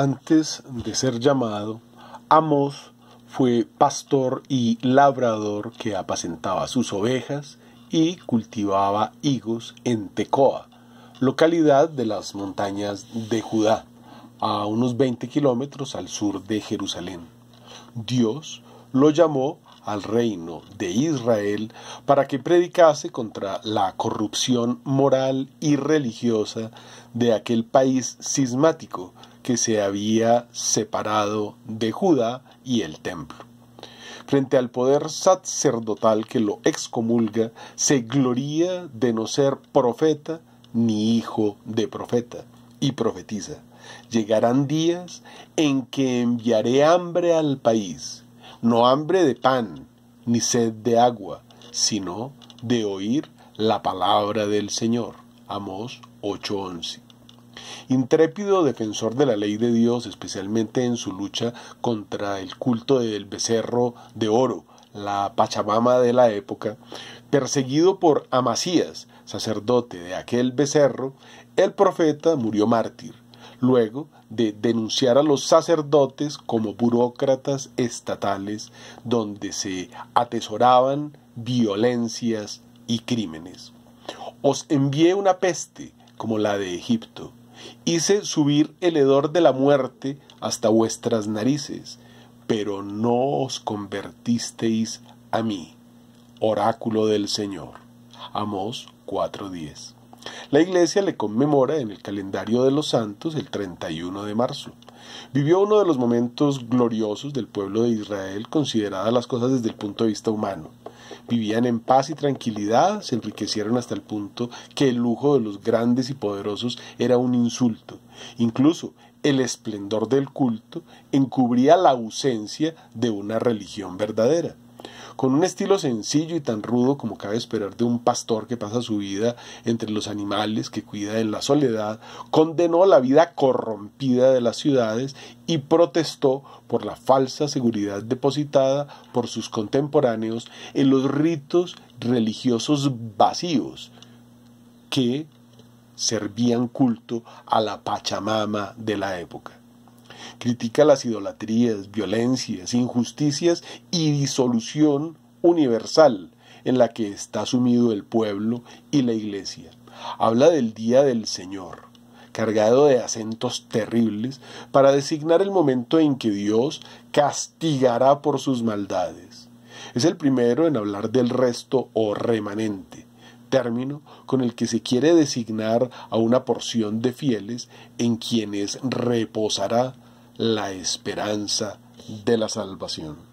Antes de ser llamado, Amos fue pastor y labrador que apacentaba sus ovejas y cultivaba higos en Tecoa, localidad de las montañas de Judá, a unos 20 kilómetros al sur de Jerusalén. Dios lo llamó al reino de Israel para que predicase contra la corrupción moral y religiosa de aquel país cismático que se había separado de Judá y el templo. Frente al poder sacerdotal que lo excomulga, se gloría de no ser profeta ni hijo de profeta, y profetiza. Llegarán días en que enviaré hambre al país, no hambre de pan, ni sed de agua, sino de oír la palabra del Señor. Amós 8:11. Intrépido defensor de la ley de Dios, especialmente en su lucha contra el culto del becerro de oro, la Pachamama de la época, perseguido por Amasías, sacerdote de aquel becerro, el profeta murió mártir, luego de denunciar a los sacerdotes como burócratas estatales donde se atesoraban violencias y crímenes. Os envié una peste como la de Egipto, Hice subir el hedor de la muerte hasta vuestras narices, pero no os convertisteis a mí. Oráculo del Señor. Amós 4:10. La iglesia le conmemora en el calendario de los santos el 31 de marzo. Vivió uno de los momentos gloriosos del pueblo de Israel consideradas las cosas desde el punto de vista humano. Vivían en paz y tranquilidad, se enriquecieron hasta el punto que el lujo de los grandes y poderosos era un insulto. Incluso el esplendor del culto encubría la ausencia de una religión verdadera. Con un estilo sencillo y tan rudo como cabe esperar de un pastor que pasa su vida entre los animales, que cuida en la soledad, condenó la vida corrompida de las ciudades y protestó por la falsa seguridad depositada por sus contemporáneos en los ritos religiosos vacíos que servían culto a la Pachamama de la época critica las idolatrías, violencias, injusticias y disolución universal en la que está sumido el pueblo y la iglesia. Habla del día del Señor, cargado de acentos terribles, para designar el momento en que Dios castigará por sus maldades. Es el primero en hablar del resto o remanente, término con el que se quiere designar a una porción de fieles en quienes reposará la esperanza de la salvación.